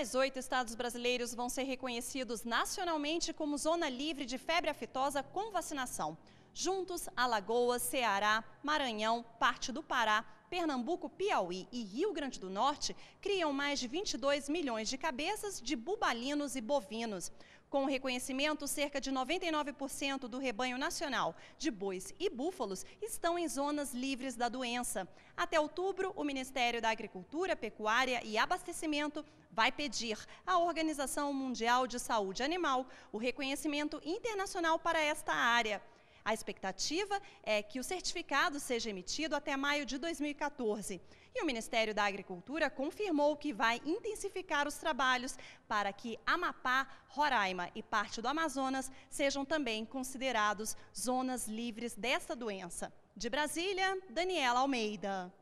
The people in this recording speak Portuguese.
mais oito estados brasileiros vão ser reconhecidos nacionalmente como zona livre de febre aftosa com vacinação juntos Alagoas, Ceará, Maranhão, parte do Pará, Pernambuco, Piauí e Rio Grande do Norte criam mais de 22 milhões de cabeças de bubalinos e bovinos. Com o reconhecimento, cerca de 99% do rebanho nacional de bois e búfalos estão em zonas livres da doença. Até outubro, o Ministério da Agricultura, Pecuária e Abastecimento vai pedir à Organização Mundial de Saúde Animal o reconhecimento internacional para esta área. A expectativa é que o certificado seja emitido até maio de 2014. E o Ministério da Agricultura confirmou que vai intensificar os trabalhos para que Amapá, Roraima e parte do Amazonas sejam também considerados zonas livres dessa doença. De Brasília, Daniela Almeida.